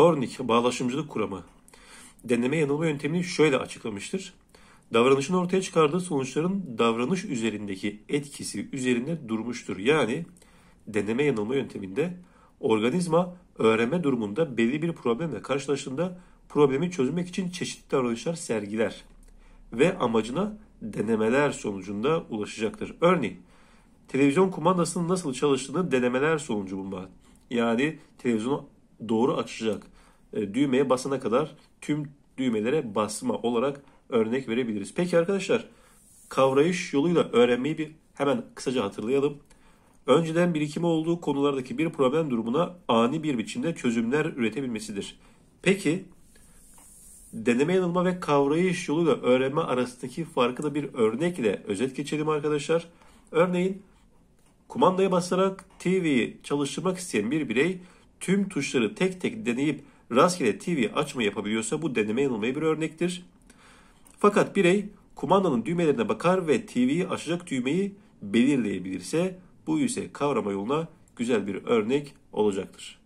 Tornik Bağlaşımcılık Kuramı deneme yanılma yöntemini şöyle açıklamıştır. Davranışın ortaya çıkardığı sonuçların davranış üzerindeki etkisi üzerinde durmuştur. Yani deneme yanılma yönteminde organizma öğrenme durumunda belli bir problemle karşılaştığında problemi çözmek için çeşitli davranışlar sergiler ve amacına denemeler sonucunda ulaşacaktır. Örneğin televizyon kumandasının nasıl çalıştığını denemeler sonucu bulma. Yani televizyonu doğru açacak e, düğmeye basana kadar tüm düğmelere basma olarak örnek verebiliriz. Peki arkadaşlar kavrayış yoluyla öğrenmeyi bir hemen kısaca hatırlayalım. Önceden birikimi olduğu konulardaki bir problem durumuna ani bir biçimde çözümler üretebilmesidir. Peki deneme yanılma ve kavrayış yoluyla öğrenme arasındaki farkı da bir örnekle özet geçelim arkadaşlar. Örneğin kumandaya basarak TV'yi çalıştırmak isteyen bir birey tüm tuşları tek tek deneyip rastgele TV açma yapabiliyorsa bu deneme yanılmaya bir örnektir. Fakat birey kumandanın düğmelerine bakar ve TV'yi açacak düğmeyi belirleyebilirse bu ise kavrama yoluna güzel bir örnek olacaktır.